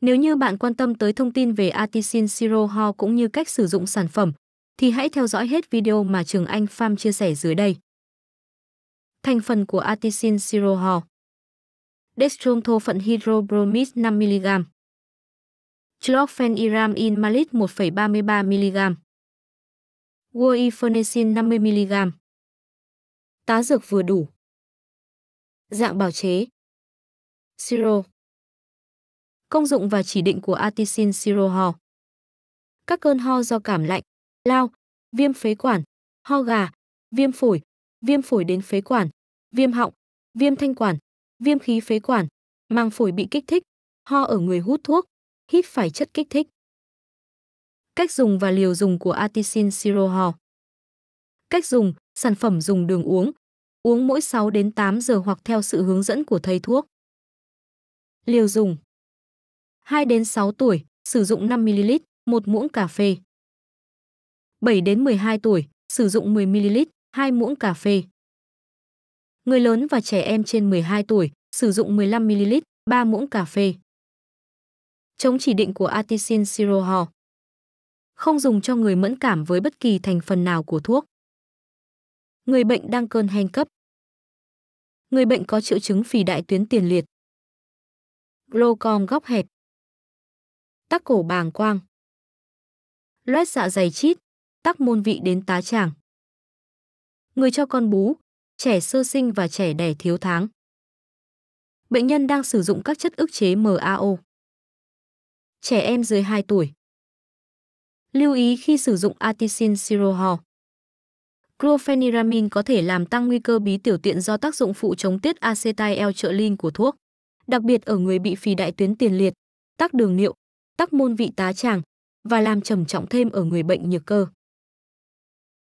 Nếu như bạn quan tâm tới thông tin về Artisan Siro Ho cũng như cách sử dụng sản phẩm, thì hãy theo dõi hết video mà Trường Anh Farm chia sẻ dưới đây. Thành phần của Artisan Siro Ho Dextrom thô phận hydrobromid 5mg Chlorpheniram in malit 1,33mg Guaifenesin 50mg Tá dược vừa đủ Dạng bào chế Siro công dụng và chỉ định của atisin siro ho. Các cơn ho do cảm lạnh, lao, viêm phế quản, ho gà, viêm phổi, viêm phổi đến phế quản, viêm họng, viêm thanh quản, viêm khí phế quản, màng phổi bị kích thích, ho ở người hút thuốc, hít phải chất kích thích. Cách dùng và liều dùng của atisin siro ho. Cách dùng, sản phẩm dùng đường uống, uống mỗi 6 đến 8 giờ hoặc theo sự hướng dẫn của thầy thuốc. Liều dùng 2 đến 6 tuổi, sử dụng 5 ml, một muỗng cà phê. 7 đến 12 tuổi, sử dụng 10 ml, 2 muỗng cà phê. Người lớn và trẻ em trên 12 tuổi, sử dụng 15 ml, 3 muỗng cà phê. Chống chỉ định của Artisin Sirohor. Không dùng cho người mẫn cảm với bất kỳ thành phần nào của thuốc. Người bệnh đang cơn hen cấp. Người bệnh có triệu chứng phì đại tuyến tiền liệt. Glucom góc hẹp tắc cổ bàng quang. Loét dạ dày chít, tắc môn vị đến tá tràng. Người cho con bú, trẻ sơ sinh và trẻ đẻ thiếu tháng. Bệnh nhân đang sử dụng các chất ức chế MAO. Trẻ em dưới 2 tuổi. Lưu ý khi sử dụng atisin, siroho. Chlorpheniramine có thể làm tăng nguy cơ bí tiểu tiện do tác dụng phụ chống tiết acetyl trợ lin của thuốc, đặc biệt ở người bị phì đại tuyến tiền liệt, tắc đường niệu, tắc môn vị tá tràng và làm trầm trọng thêm ở người bệnh nhược cơ.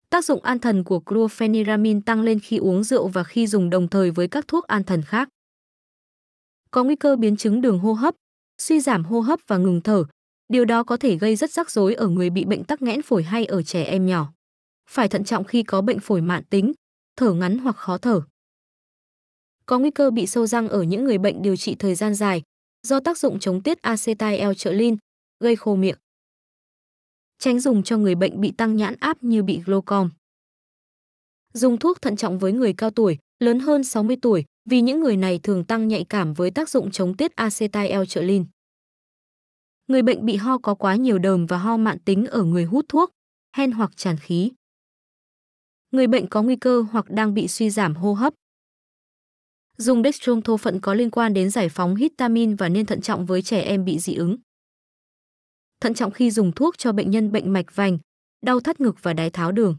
Tác dụng an thần của chlorpheniramine tăng lên khi uống rượu và khi dùng đồng thời với các thuốc an thần khác. Có nguy cơ biến chứng đường hô hấp, suy giảm hô hấp và ngừng thở. Điều đó có thể gây rất rắc rối ở người bị bệnh tắc nghẽn phổi hay ở trẻ em nhỏ. Phải thận trọng khi có bệnh phổi mạn tính, thở ngắn hoặc khó thở. Có nguy cơ bị sâu răng ở những người bệnh điều trị thời gian dài, do tác dụng chống tiết acetyl-choline, gây khô miệng. Tránh dùng cho người bệnh bị tăng nhãn áp như bị glaucom. Dùng thuốc thận trọng với người cao tuổi, lớn hơn 60 tuổi, vì những người này thường tăng nhạy cảm với tác dụng chống tiết acetyl-choline. Người bệnh bị ho có quá nhiều đờm và ho mạn tính ở người hút thuốc, hen hoặc tràn khí. Người bệnh có nguy cơ hoặc đang bị suy giảm hô hấp, dùng dextrom thô phận có liên quan đến giải phóng histamine và nên thận trọng với trẻ em bị dị ứng. Thận trọng khi dùng thuốc cho bệnh nhân bệnh mạch vành, đau thắt ngực và đái tháo đường.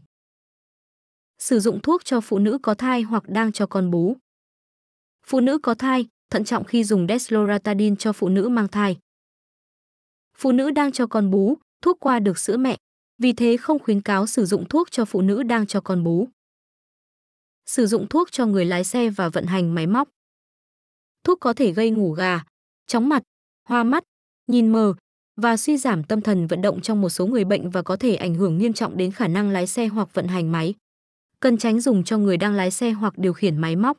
Sử dụng thuốc cho phụ nữ có thai hoặc đang cho con bú. Phụ nữ có thai, thận trọng khi dùng desloratadine cho phụ nữ mang thai. Phụ nữ đang cho con bú, thuốc qua được sữa mẹ, vì thế không khuyến cáo sử dụng thuốc cho phụ nữ đang cho con bú sử dụng thuốc cho người lái xe và vận hành máy móc. Thuốc có thể gây ngủ gà, chóng mặt, hoa mắt, nhìn mờ và suy giảm tâm thần vận động trong một số người bệnh và có thể ảnh hưởng nghiêm trọng đến khả năng lái xe hoặc vận hành máy. Cần tránh dùng cho người đang lái xe hoặc điều khiển máy móc.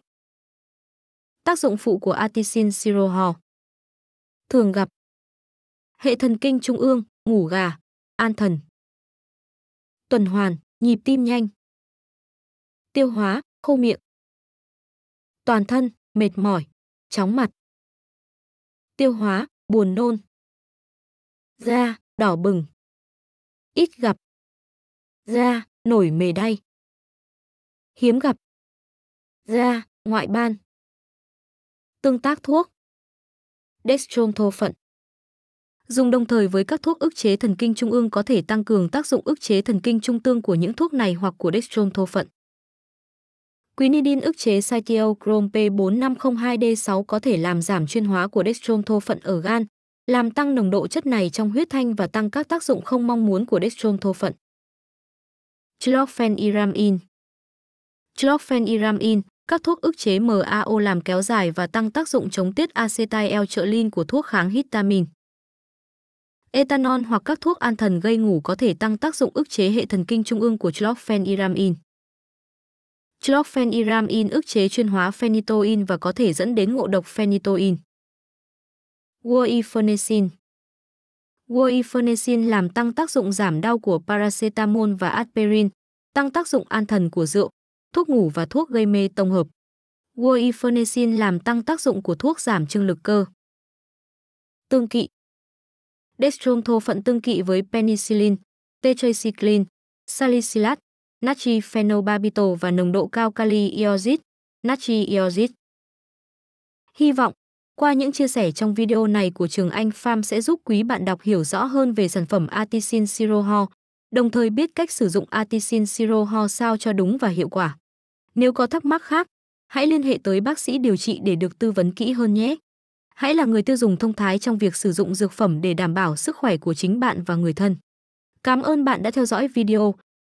Tác dụng phụ của Artisin siroho Thường gặp Hệ thần kinh trung ương, ngủ gà, an thần Tuần hoàn, nhịp tim nhanh Tiêu hóa, khô miệng. Toàn thân, mệt mỏi, chóng mặt. Tiêu hóa, buồn nôn. Da, đỏ bừng. Ít gặp. Da, nổi mề đay. Hiếm gặp. Da, ngoại ban. Tương tác thuốc. Dextromethorphan dùng đồng thời với các thuốc ức chế thần kinh trung ương có thể tăng cường tác dụng ức chế thần kinh trung tương của những thuốc này hoặc của dextromethorphan. Quinidin ức chế cytiochrome P4502D6 có thể làm giảm chuyên hóa của dextrom thô phận ở gan, làm tăng nồng độ chất này trong huyết thanh và tăng các tác dụng không mong muốn của dextrom thô phận. Chlorpheniramine Chlorpheniramine, các thuốc ức chế MAO làm kéo dài và tăng tác dụng chống tiết acetyl trợ lin của thuốc kháng histamine. Ethanol hoặc các thuốc an thần gây ngủ có thể tăng tác dụng ức chế hệ thần kinh trung ương của chlorpheniramine. Chlorpheniramine ức chế chuyên hóa phenytoin và có thể dẫn đến ngộ độc phenytoin. Guaifenesin Guaifenesin làm tăng tác dụng giảm đau của paracetamol và aspirin, tăng tác dụng an thần của rượu, thuốc ngủ và thuốc gây mê tổng hợp. Guaifenesin làm tăng tác dụng của thuốc giảm trương lực cơ. Tương kỵ Dextromethorphan tương kỵ với penicillin, tetracycline, salicylate natri phenobarbital và nồng độ cao kali ioside, natri ioside. Hy vọng, qua những chia sẻ trong video này của trường Anh Farm sẽ giúp quý bạn đọc hiểu rõ hơn về sản phẩm Artisin Siro Ho, đồng thời biết cách sử dụng Artisin Siro Ho sao cho đúng và hiệu quả. Nếu có thắc mắc khác, hãy liên hệ tới bác sĩ điều trị để được tư vấn kỹ hơn nhé. Hãy là người tiêu dùng thông thái trong việc sử dụng dược phẩm để đảm bảo sức khỏe của chính bạn và người thân. Cảm ơn bạn đã theo dõi video.